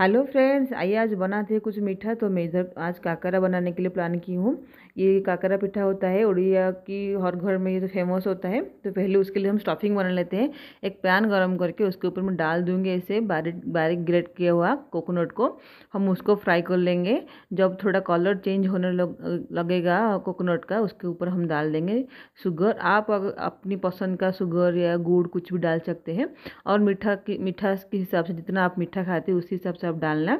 hello friends आइए आज बनाते हैं कुछ मीठा तो मैं इधर आज काकरा बनाने के लिए प्लान की हूँ ये काकरा पिठा होता है उड़िया की हर घर में ये तो फेमस होता है तो पहले उसके लिए हम स्टफिंग बना लेते हैं एक पैन गरम करके उसके ऊपर मैं डाल दूँगी ऐसे बारीक बारीक ग्रेट किया हुआ कोकोनट को हम उसको फ्राई कर लेंगे जब थोड़ा कलर चेंज होने लग लगेगा कोकोनट का उसके ऊपर हम डाल देंगे शुगर आप अपनी पसंद का शुगर या गुड़ कुछ भी डाल सकते हैं और मीठा की मीठा के हिसाब से जितना आप मीठा खाते उसी हिसाब से सब डालना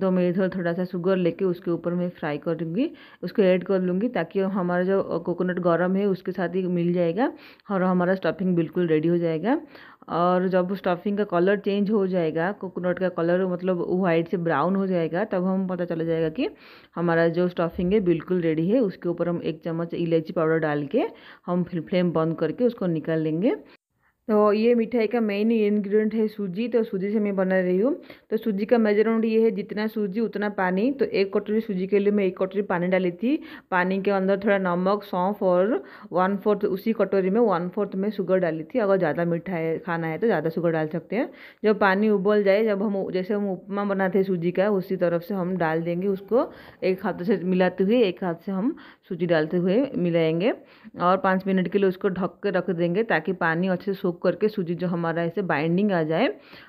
तो मैं इधर थोड़ा सा शुगर लेके उसके ऊपर मैं फ्राई करूँगी उसको ऐड कर लूँगी ताकि हमारा जो कोकोनट गर्म है उसके साथ ही मिल जाएगा और हमारा स्टफिंग बिल्कुल रेडी हो जाएगा और जब स्टफिंग का कलर चेंज हो जाएगा कोकोनट का कलर मतलब वाइट से ब्राउन हो जाएगा तब हम पता चला जाएगा कि हमारा जो स्टफिंग है बिल्कुल रेडी है उसके ऊपर हम एक चम्मच इलायची पाउडर डाल के हम फ्लेम बंद करके उसको निकाल लेंगे तो ये मिठाई का मेन इन्ग्रीडियंट है सूजी तो सूजी से मैं बना रही हूँ तो सूजी का मेजरमेंट ये है जितना सूजी उतना पानी तो एक कटोरी सूजी के लिए मैं एक कटोरी पानी डाली थी पानी के अंदर थोड़ा नमक सौंफ और वन फोर्थ उसी कटोरी में वन फोर्थ में शुगर डाली थी अगर ज़्यादा मिठाई खाना है तो ज़्यादा शुगर डाल सकते हैं जब पानी उबल जाए जब हम जैसे हम उपमा बनाते हैं सूजी का उसी तरफ से हम डाल देंगे उसको एक हाथ से मिलाते हुए एक हाथ से हम सूजी डालते हुए मिलाएंगे और पाँच मिनट के लिए उसको ढक के रख देंगे ताकि पानी अच्छे से सोख करके सूजी जो हमारा ऐसे बाइंडिंग आ जाए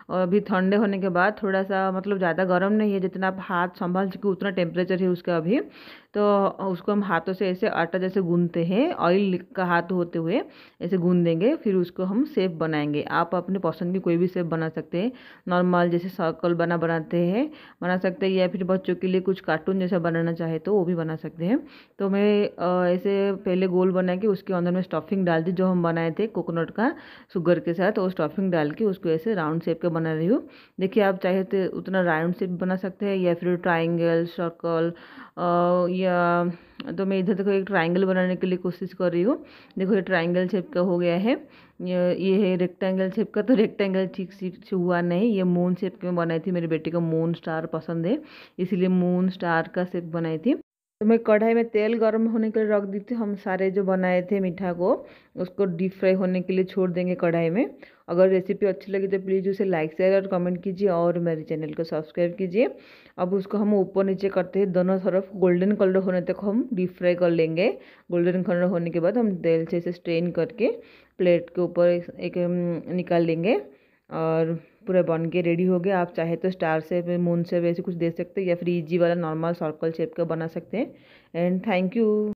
और अभी ठंडे होने के बाद थोड़ा सा मतलब ज़्यादा गर्म नहीं है जितना आप हाथ संभाल सके उतना टेम्परेचर है उसका अभी तो उसको हम हाथों से ऐसे आटा जैसे गूंदते हैं ऑयल का हाथ होते हुए ऐसे गूंद देंगे फिर उसको हम सेप बनाएंगे आप अपने पसंद की कोई भी सेप बना सकते हैं नॉर्मल जैसे सर्कल बना बनाते हैं बना सकते हैं या फिर बच्चों के लिए कुछ कार्टून जैसा बनाना चाहे तो वो भी बना सकते हैं तो मैं ऐसे पहले गोल बना के उसके अंदर में स्टफिंग डाल दी जो हम बनाए थे कोकोनट का शुगर के साथ और स्टफिंग डाल के उसको ऐसे राउंड शेप का बना रही हूँ देखिए आप चाहे तो उतना राउंड शेप बना सकते हैं या फिर ट्राइंगल सर्कल तो मैं इधर देखो एक ट्राइंगल बनाने के लिए कोशिश कर रही हूँ देखो ये ट्राइंगल शेप का हो गया है ये है रेक्टेंगल शेप का तो रेक्टेंगल ठीक से हुआ नहीं ये मून शेप में बनाई थी मेरे बेटे का मून स्टार पसंद है इसीलिए मून स्टार का शेप बनाई थी तो मैं कढ़ाई में तेल गर्म होने के लिए रख दी थी हम सारे जो बनाए थे मीठा को उसको डीप फ्राई होने के लिए छोड़ देंगे कढ़ाई में अगर रेसिपी अच्छी लगी तो प्लीज़ उसे लाइक शेयर और कमेंट कीजिए और मेरे चैनल को सब्सक्राइब कीजिए अब उसको हम ऊपर नीचे करते हैं दोनों तरफ गोल्डन कलर होने तक हम डीप फ्राई कर लेंगे गोल्डन कलर होने के बाद हम तेल से इसे स्ट्रेन करके प्लेट के ऊपर एक, एक निकाल लेंगे और पूरा बन के रेडी हो गया आप चाहे तो स्टार शेप मून से वैसे कुछ दे सकते हैं या फिर ईजी वाला नॉर्मल सर्कल शेप का बना सकते हैं एंड थैंक यू